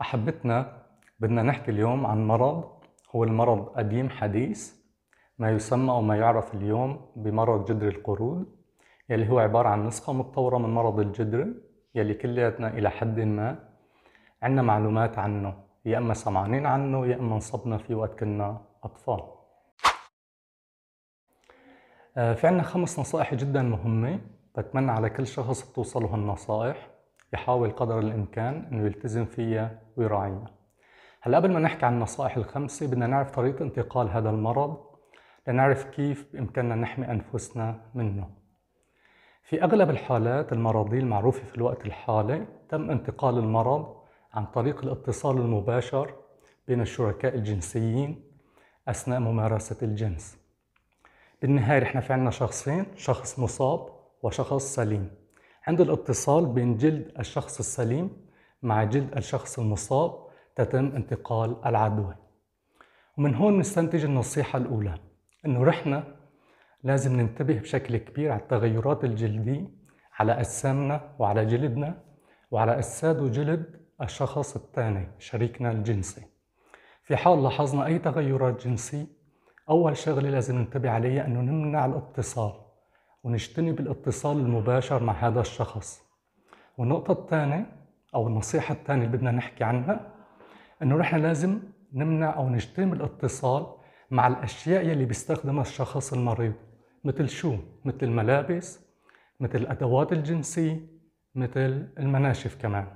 أحبتنا بدنا نحكي اليوم عن مرض هو المرض قديم حديث ما يسمى أو ما يعرف اليوم بمرض جدر القرود يلي هو عبارة عن نسخة متطورة من مرض الجدر يلي كلياتنا إلى حد ما عندنا معلومات عنه يا إما سمعانين عنه يا إما انصبنا فيه وقت كنا أطفال آه، في عنا خمس نصائح جدا مهمة بتمنى على كل شخص بتوصله هالنصائح يحاول قدر الإمكان إنه يلتزم فيها ويراعيها. هلا قبل ما نحكي عن النصائح الخمسة بدنا نعرف طريقة انتقال هذا المرض لنعرف كيف بإمكاننا نحمي أنفسنا منه. في أغلب الحالات المرضية المعروفة في الوقت الحالي تم انتقال المرض عن طريق الاتصال المباشر بين الشركاء الجنسيين أثناء ممارسة الجنس بالنهاية احنا في عندنا شخصين شخص مصاب وشخص سليم عند الاتصال بين جلد الشخص السليم مع جلد الشخص المصاب تتم انتقال العدوى ومن هون نستنتج النصيحة الأولى إنه رحنا لازم ننتبه بشكل كبير على التغيرات الجلدية على أجسامنا وعلى جلدنا وعلى أجساد وجلد الشخص الثاني شريكنا الجنسي في حال لاحظنا أي تغيرات جنسية أول شغلة لازم ننتبه عليها أنه نمنع الاتصال ونجتنب الاتصال المباشر مع هذا الشخص والنقطة الثانية أو النصيحة الثانية اللي بدنا نحكي عنها إنه نحن لازم نمنع أو نجتنب الاتصال مع الأشياء يلي بيستخدمها الشخص المريض مثل شو؟ مثل الملابس مثل الأدوات الجنسية مثل المناشف كمان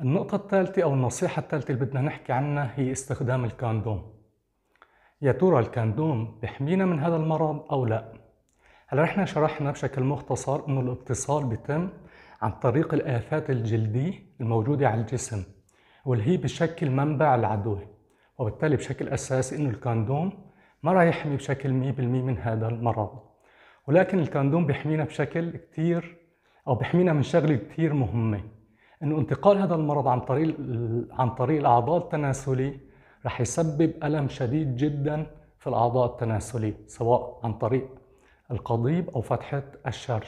النقطة الثالثة أو النصيحة الثالثة اللي بدنا نحكي عنها هي استخدام الكاندوم يا ترى الكاندوم بيحمينا من هذا المرض أو لا؟ هلا احنا شرحنا بشكل مختصر انه الاتصال بيتم عن طريق الآفات الجلدية الموجودة على الجسم واللي هي بتشكل منبع العدوى وبالتالي بشكل أساسي انه الكاندوم ما راح يحمي بشكل 100% من هذا المرض ولكن الكاندوم بيحمينا بشكل كثير أو بيحمينا من شغلة كثير مهمة انه انتقال هذا المرض عن طريق عن طريق الاعضاء التناسلي راح يسبب الم شديد جدا في الاعضاء التناسلي سواء عن طريق القضيب أو فتحة الشرج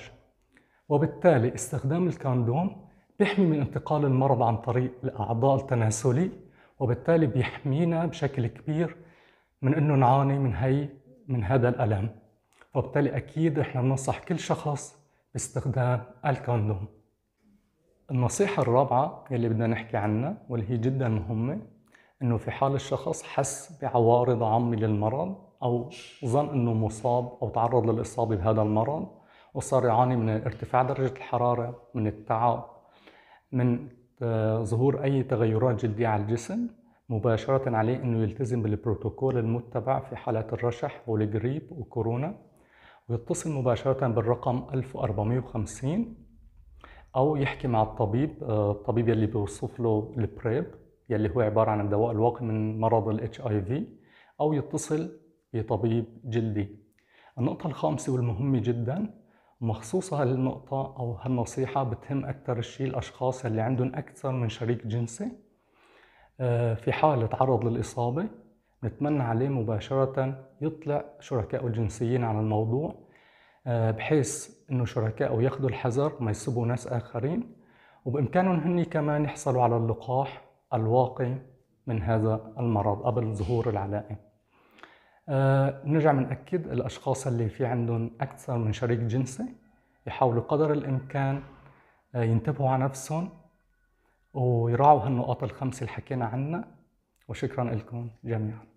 وبالتالي استخدام الكاندوم بيحمي من انتقال المرض عن طريق الأعضاء التناسلي وبالتالي بيحمينا بشكل كبير من انه نعاني من هي من هذا الالم وبالتالي اكيد احنا بننصح كل شخص باستخدام الكاندوم النصيحة الرابعة يلي بدنا نحكي عنها واللي هي جدا مهمة انه في حال الشخص حس بعوارض عامة للمرض او ظن انه مصاب او تعرض للاصابه بهذا المرض وصار يعاني من ارتفاع درجه الحراره، من التعب، من آه، ظهور اي تغيرات جديه على الجسم مباشره عليه انه يلتزم بالبروتوكول المتبع في حالات الرشح والجريب وكورونا ويتصل مباشره بالرقم 1450 او يحكي مع الطبيب آه، الطبيب يلي بيوصف له البريب يلي هو عباره عن الدواء الواقي من مرض الاتش اي في او يتصل بطبيب جلدي النقطة الخامسة والمهمة جدا مخصوصة هالنقطة أو هالنصيحة بتهم أكثر شيء الأشخاص اللي عندهم أكثر من شريك جنسي آه، في حال تعرض للإصابة نتمنى عليه مباشرة يطلع شركائه الجنسيين عن الموضوع آه، بحيث انه شركائه ياخذوا الحذر ما يصبوا ناس اخرين وبامكانهم هن كمان يحصلوا على اللقاح الواقي من هذا المرض قبل ظهور العلائم آه، نرجع بنأكد الأشخاص اللي في عندهم أكثر من شريك جنسي يحاولوا قدر الإمكان آه، ينتبهوا على نفسهم ويراعوا هالنقاط الخمسة اللي حكينا عنها وشكرا لكم جميعا